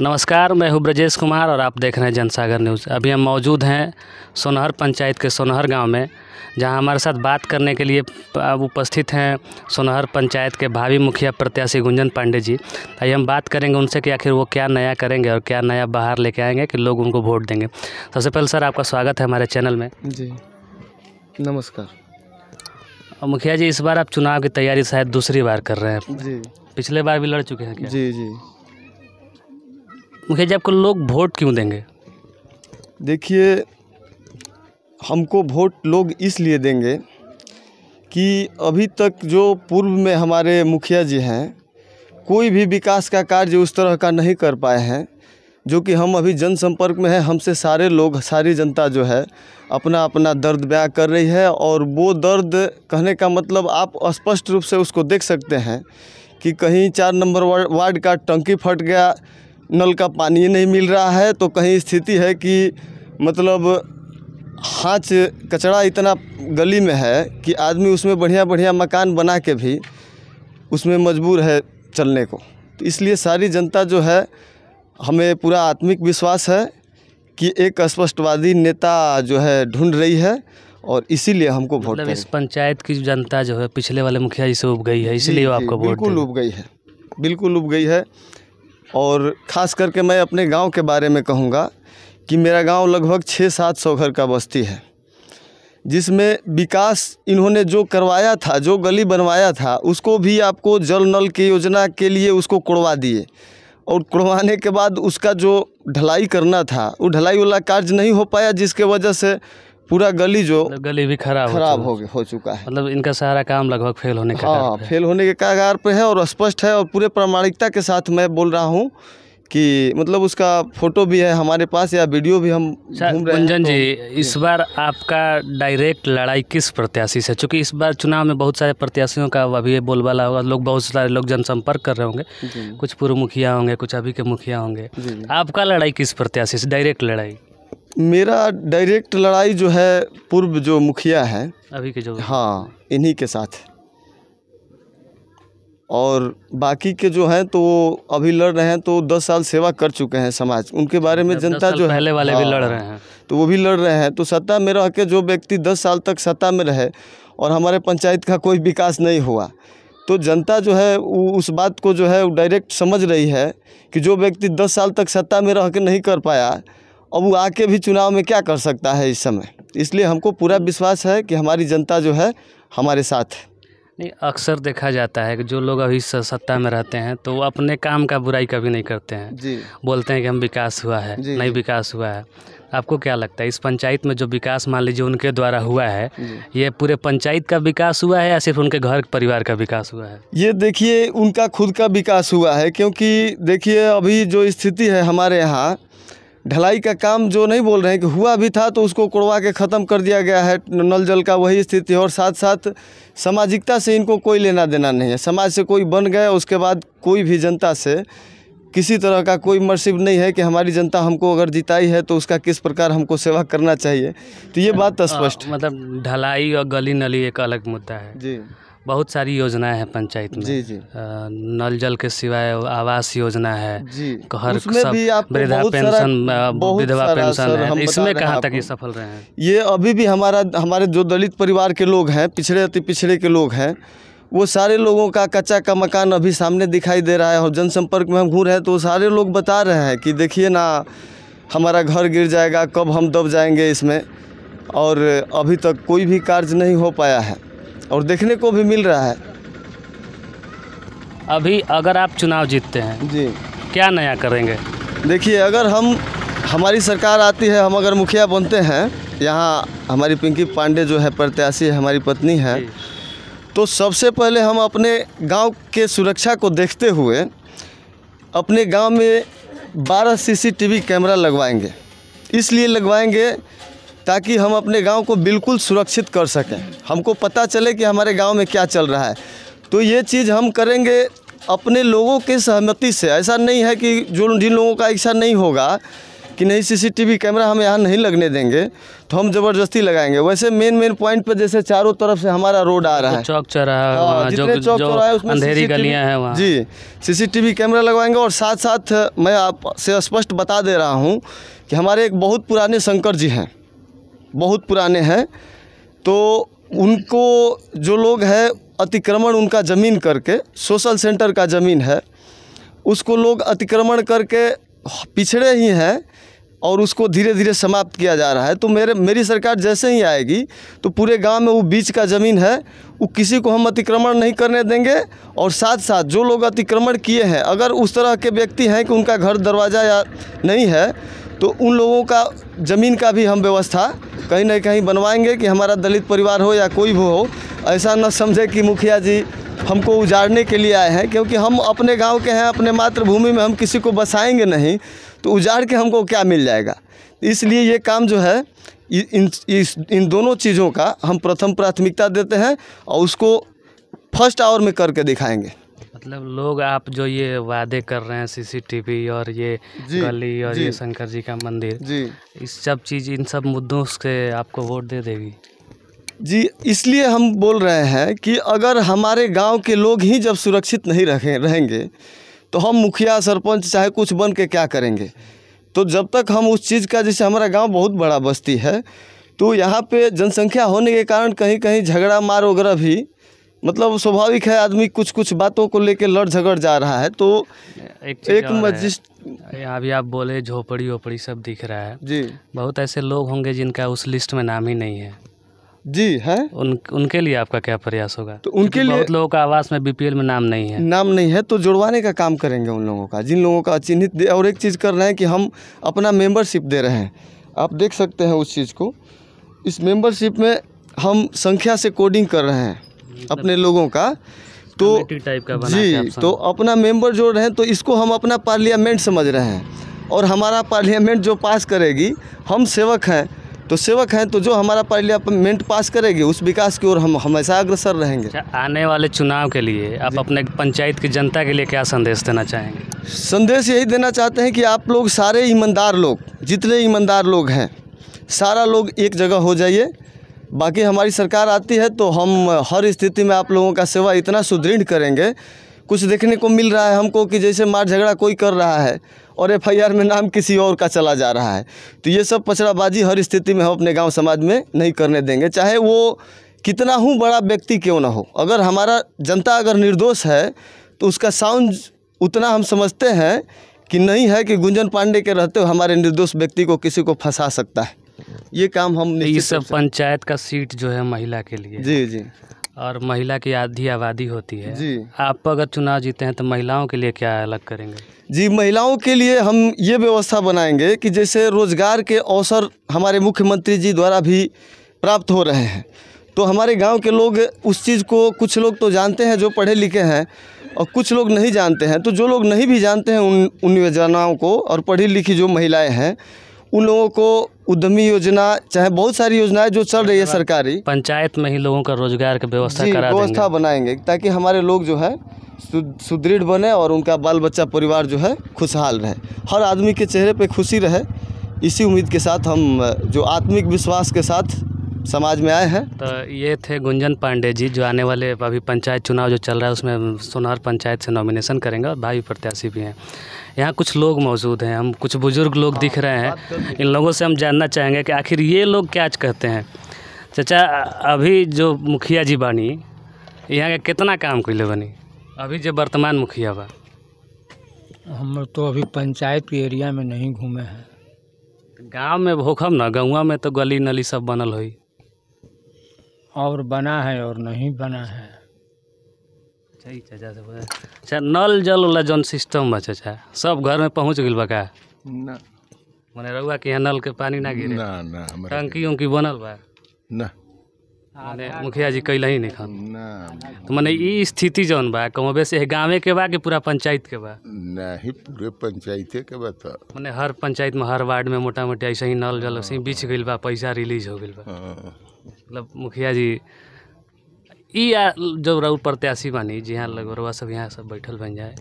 नमस्कार मैं हूं ब्रजेश कुमार और आप देख रहे हैं जनसागर न्यूज़ अभी हम मौजूद हैं सोनहर पंचायत के सोनहर गांव में जहां हमारे साथ बात करने के लिए उपस्थित हैं सोनहर पंचायत के भावी मुखिया प्रत्याशी गुंजन पांडे जी आइए हम बात करेंगे उनसे कि आखिर वो क्या नया करेंगे और क्या नया बाहर लेके आएंगे कि लोग उनको वोट देंगे सबसे पहले सर आपका स्वागत है हमारे चैनल में जी नमस्कार और मुखिया जी इस बार आप चुनाव की तैयारी शायद दूसरी बार कर रहे हैं जी पिछले बार भी लड़ चुके हैं क्या जी जी मुखिया जी आपको लोग वोट क्यों देंगे देखिए हमको वोट लोग इसलिए देंगे कि अभी तक जो पूर्व में हमारे मुखिया जी हैं कोई भी विकास का कार्य उस तरह का नहीं कर पाए हैं जो कि हम अभी जनसंपर्क में हैं हमसे सारे लोग सारी जनता जो है अपना अपना दर्द बयां कर रही है और वो दर्द कहने का मतलब आप स्पष्ट रूप से उसको देख सकते हैं कि कहीं चार नंबर वार्ड का टंकी फट गया नल का पानी नहीं मिल रहा है तो कहीं स्थिति है कि मतलब हाँच कचरा इतना गली में है कि आदमी उसमें बढ़िया बढ़िया मकान बना के भी उसमें मजबूर है चलने को तो इसलिए सारी जनता जो है हमें पूरा आत्मिक विश्वास है कि एक स्पष्टवादी नेता जो है ढूंढ रही है और इसीलिए हमको वोट मतलब इस पंचायत की जनता जो है पिछले वाले मुखिया जी से उब गई है इसलिए आपको वोट बिल्कुल उब गई है बिल्कुल उब गई है और ख़ास करके मैं अपने गांव के बारे में कहूँगा कि मेरा गांव लगभग छः सात सौ घर का बस्ती है जिसमें विकास इन्होंने जो करवाया था जो गली बनवाया था उसको भी आपको जल नल की योजना के लिए उसको कुड़वा दिए और कुड़वाने के बाद उसका जो ढलाई करना था वो ढलाई वाला कार्य नहीं हो पाया जिसके वजह से पूरा गली जो मतलब गली भी खराब खराब हो हो चुका है मतलब इनका सारा काम लगभग फेल होने का हाँ फेल होने के कागार हाँ, पे है और स्पष्ट है और पूरे प्रामाणिकता के साथ मैं बोल रहा हूँ कि मतलब उसका फोटो भी है हमारे पास या वीडियो भी हम अच्छा, घूम रहे हैं तो, जी इस बार आपका डायरेक्ट लड़ाई किस प्रत्याशी से चूँकि इस बार चुनाव में बहुत सारे प्रत्याशियों का अभी बोलबाला होगा लोग बहुत सारे लोग जनसंपर्क कर रहे होंगे कुछ पूर्व मुखिया होंगे कुछ अभी के मुखिया होंगे आपका लड़ाई किस प्रत्याशी से डायरेक्ट लड़ाई मेरा डायरेक्ट लड़ाई जो है पूर्व जो मुखिया है अभी के जो हाँ इन्हीं के साथ और बाकी के जो हैं तो वो अभी लड़ रहे हैं तो दस साल सेवा कर चुके हैं समाज उनके बारे में मतलब जनता जो पहले वाले हाँ, भी लड़ हाँ। रहे हैं तो वो भी लड़ रहे हैं तो सत्ता में रह के जो व्यक्ति दस साल तक सत्ता में रहे और हमारे पंचायत का कोई विकास नहीं हुआ तो जनता जो है वो उस बात को जो है डायरेक्ट समझ रही है कि जो व्यक्ति दस साल तक सत्ता में रह के नहीं कर पाया अब वो आके भी चुनाव में क्या कर सकता है इस समय इसलिए हमको पूरा विश्वास है कि हमारी जनता जो है हमारे साथ है नहीं अक्सर देखा जाता है कि जो लोग अभी सत्ता में रहते हैं तो वो अपने काम का बुराई कभी नहीं करते हैं जी बोलते हैं कि हम विकास हुआ है नहीं विकास हुआ है आपको क्या लगता है इस पंचायत में जो विकास मान लीजिए उनके द्वारा हुआ है ये पूरे पंचायत का विकास हुआ है या सिर्फ उनके घर परिवार का विकास हुआ है ये देखिए उनका खुद का विकास हुआ है क्योंकि देखिए अभी जो स्थिति है हमारे यहाँ ढलाई का काम जो नहीं बोल रहे हैं कि हुआ भी था तो उसको कोड़वा के ख़त्म कर दिया गया है नल जल का वही स्थिति है और साथ साथ सामाजिकता से इनको कोई लेना देना नहीं है समाज से कोई बन गए उसके बाद कोई भी जनता से किसी तरह का कोई मर्सिब नहीं है कि हमारी जनता हमको अगर जिताई है तो उसका किस प्रकार हमको सेवा करना चाहिए तो ये बात हाँ, स्पष्ट मतलब ढलाई और गली नली एक अलग मुद्दा है जी बहुत सारी योजनाएं हैं पंचायत में जी जी आ, नल जल के सिवाय आवास योजना है जी हर सब वृद्धा पेंशन विधवा पेंशन इसमें कहाँ तक ये सफल रहे हैं ये अभी भी हमारा हमारे जो दलित परिवार के लोग हैं पिछड़े अति पिछड़े के लोग हैं वो सारे लोगों का कच्चा का मकान अभी सामने दिखाई दे रहा है और जनसंपर्क में हम घूम रहे हैं तो सारे लोग बता रहे हैं कि देखिए ना हमारा घर गिर जाएगा कब हम दब जाएंगे इसमें और अभी तक कोई भी कार्य नहीं हो पाया है और देखने को भी मिल रहा है अभी अगर आप चुनाव जीतते हैं जी क्या नया करेंगे देखिए अगर हम हमारी सरकार आती है हम अगर मुखिया बनते हैं यहाँ हमारी पिंकी पांडे जो है प्रत्याशी है हमारी पत्नी है तो सबसे पहले हम अपने गांव के सुरक्षा को देखते हुए अपने गांव में 12 सीसीटीवी कैमरा लगवाएंगे इसलिए लगवाएंगे ताकि हम अपने गांव को बिल्कुल सुरक्षित कर सकें हमको पता चले कि हमारे गांव में क्या चल रहा है तो ये चीज़ हम करेंगे अपने लोगों के सहमति से ऐसा नहीं है कि जो जिन लोगों का ऐसा नहीं होगा कि नहीं सीसीटीवी कैमरा हम यहाँ नहीं लगने देंगे तो हम ज़बरदस्ती लगाएंगे वैसे मेन मेन पॉइंट पर जैसे चारों तरफ से हमारा रोड आ रहा है चौक चौरा है हाँ, जितने चौक है उसमें अंधेरी गलियाँ हैं वहाँ जी सीसीटीवी कैमरा लगवाएंगे और साथ साथ मैं आपसे स्पष्ट बता दे रहा हूँ कि हमारे एक बहुत पुराने शंकर जी हैं बहुत पुराने हैं तो उनको जो लोग हैं अतिक्रमण उनका ज़मीन करके सोशल सेंटर का ज़मीन है उसको लोग अतिक्रमण करके पिछड़े ही हैं और उसको धीरे धीरे समाप्त किया जा रहा है तो मेरे मेरी सरकार जैसे ही आएगी तो पूरे गांव में वो बीच का ज़मीन है वो किसी को हम अतिक्रमण नहीं करने देंगे और साथ साथ जो लोग अतिक्रमण किए हैं अगर उस तरह के व्यक्ति हैं कि उनका घर दरवाज़ा या नहीं है तो उन लोगों का ज़मीन का भी हम व्यवस्था कहीं ना कहीं बनवाएंगे कि हमारा दलित परिवार हो या कोई भी हो ऐसा न समझे कि मुखिया जी हमको उजाड़ने के लिए आए हैं क्योंकि हम अपने गांव के हैं अपने मातृभूमि में हम किसी को बसाएंगे नहीं तो उजाड़ के हमको क्या मिल जाएगा इसलिए ये काम जो है इन इस इन दोनों चीज़ों का हम प्रथम प्राथमिकता देते हैं और उसको फर्स्ट आवर में करके दिखाएंगे मतलब लोग आप जो ये वादे कर रहे हैं सीसीटीवी और ये गली और ये शंकर जी का मंदिर जी इस सब चीज़ इन सब मुद्दों से आपको वोट दे देगी जी इसलिए हम बोल रहे हैं कि अगर हमारे गांव के लोग ही जब सुरक्षित नहीं रखें रहेंगे तो हम मुखिया सरपंच चाहे कुछ बन के क्या करेंगे तो जब तक हम उस चीज़ का जैसे हमारा गांव बहुत बड़ा बस्ती है तो यहाँ पे जनसंख्या होने के कारण कहीं कहीं झगड़ा मार वगैरह भी मतलब स्वाभाविक है आदमी कुछ कुछ बातों को लेकर लड़ झगड़ जा रहा है तो एक, एक मजिस्ट अभी आप बोले झोपड़ी ओपड़ी सब दिख रहा है जी बहुत ऐसे लोग होंगे जिनका उस लिस्ट में नाम ही नहीं है जी है उन उनके लिए आपका क्या प्रयास होगा तो उनके लिए बहुत लोगों का आवास में बीपीएल में नाम नहीं है नाम नहीं है तो जुड़वाने का काम करेंगे उन लोगों का जिन लोगों का चिन्हित और एक चीज़ कर रहे हैं कि हम अपना मेंबरशिप दे रहे हैं आप देख सकते हैं उस चीज़ को इस मेंबरशिप में हम संख्या से कोडिंग कर रहे हैं मतलब अपने लोगों का तो टाइप का बना जी तो अपना मेंबर जो रहे तो इसको हम अपना पार्लियामेंट समझ रहे हैं और हमारा पार्लियामेंट जो पास करेगी हम सेवक हैं तो सेवक हैं तो जो हमारा पार्लियामेंट पास करेगी उस विकास की ओर हम हमेशा अग्रसर रहेंगे अच्छा, आने वाले चुनाव के लिए आप अपने पंचायत की जनता के लिए क्या संदेश देना चाहेंगे संदेश यही देना चाहते हैं कि आप लोग सारे ईमानदार लोग जितने ईमानदार लोग हैं सारा लोग एक जगह हो जाइए बाकी हमारी सरकार आती है तो हम हर स्थिति में आप लोगों का सेवा इतना सुदृढ़ करेंगे कुछ देखने को मिल रहा है हमको कि जैसे मार झगड़ा कोई कर रहा है और एफ में नाम किसी और का चला जा रहा है तो ये सब पचड़ाबाजी हर स्थिति में हम अपने गांव समाज में नहीं करने देंगे चाहे वो कितना हूँ बड़ा व्यक्ति क्यों ना हो अगर हमारा जनता अगर निर्दोष है तो उसका साउंड उतना हम समझते हैं कि नहीं है कि गुंजन पांडे के रहते हुए हमारे निर्दोष व्यक्ति को किसी को फंसा सकता है ये काम हम नहीं सब पंचायत का सीट जो है महिला के लिए जी जी और महिला की आधी आबादी होती है जी आप अगर चुनाव जीते हैं तो महिलाओं के लिए क्या अलग करेंगे जी महिलाओं के लिए हम ये व्यवस्था बनाएंगे कि जैसे रोजगार के अवसर हमारे मुख्यमंत्री जी द्वारा भी प्राप्त हो रहे हैं तो हमारे गांव के लोग उस चीज़ को कुछ लोग तो जानते हैं जो पढ़े लिखे हैं और कुछ लोग नहीं जानते हैं तो जो लोग नहीं भी जानते हैं उन उन योजनाओं को और पढ़ी लिखी जो महिलाएं हैं उन लोगों को उद्यमी योजना चाहे बहुत सारी योजनाएं जो चल रही है सरकारी पंचायत में ही लोगों का रोजगार का व्यवस्था करा व्यवस्था बनाएंगे ताकि हमारे लोग जो है सुदृढ़ बने और उनका बाल बच्चा परिवार जो है खुशहाल रहे हर आदमी के चेहरे पे खुशी रहे इसी उम्मीद के साथ हम जो आत्मिक विश्वास के साथ समाज में आए हैं तो ये थे गुंजन पांडे जी जो आने वाले अभी पंचायत चुनाव जो चल रहा है उसमें सोनार पंचायत से नॉमिनेशन करेंगे और भाई प्रत्याशी भी हैं यहाँ कुछ लोग मौजूद हैं हम कुछ बुज़ुर्ग लोग दिख रहे हैं इन लोगों से हम जानना चाहेंगे कि आखिर ये लोग क्या कहते हैं चाचा अभी जो मुखिया जी बानी यहाँ के कितना काम कैले बनी अभी जो वर्तमान मुखिया बा हम तो अभी पंचायत के एरिया में नहीं घूमे हैं गांव में भूखम ना गुआ में तो गली नली सब बनल हुई और बना है और नहीं बना है अच्छा, अच्छा नल जल वाला जौन सिस्टम बा चाचा सब घर में पहुँच गल बका मैंने रुआ कि नल के पानी ना गिरे ना ना टंकी उंकी बनल बा मुखिया जी कैल ही नहीं तो मैंने स्थिति जौन बा कमोबे से गाँवे के बा कि पूरा पंचायत के बा नहीं पूरे पंचायत के बा तो मैंने हर पंचायत में हर वार्ड में मोटा मोटी ऐसे ही नल जल ऐसे बीछ गई बा पैसा रिलीज हो गई बा हाँ। मतलब मुखिया जी जब रऊ प्रत्याशी बानी जी हाँ लगभरवा सब यहाँ सब बैठल बन जाए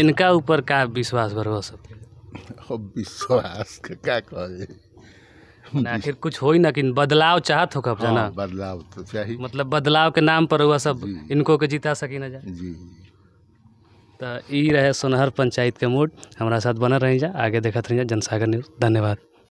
इनका ऊपर का विश्वास बरुआ सब विश्वास क्या कहे आखिर कुछ हो ही ना कि बदलाव चाहत हो कब जाना हाँ, बदलाव तो चाहिए मतलब बदलाव के नाम पर हुआ सब इनको के जीता सकी ना जा जी तो रहे सोनहर पंचायत के मूड हमारा साथ बना रही जा आगे देखत रही जा जनसागर न्यूज़ धन्यवाद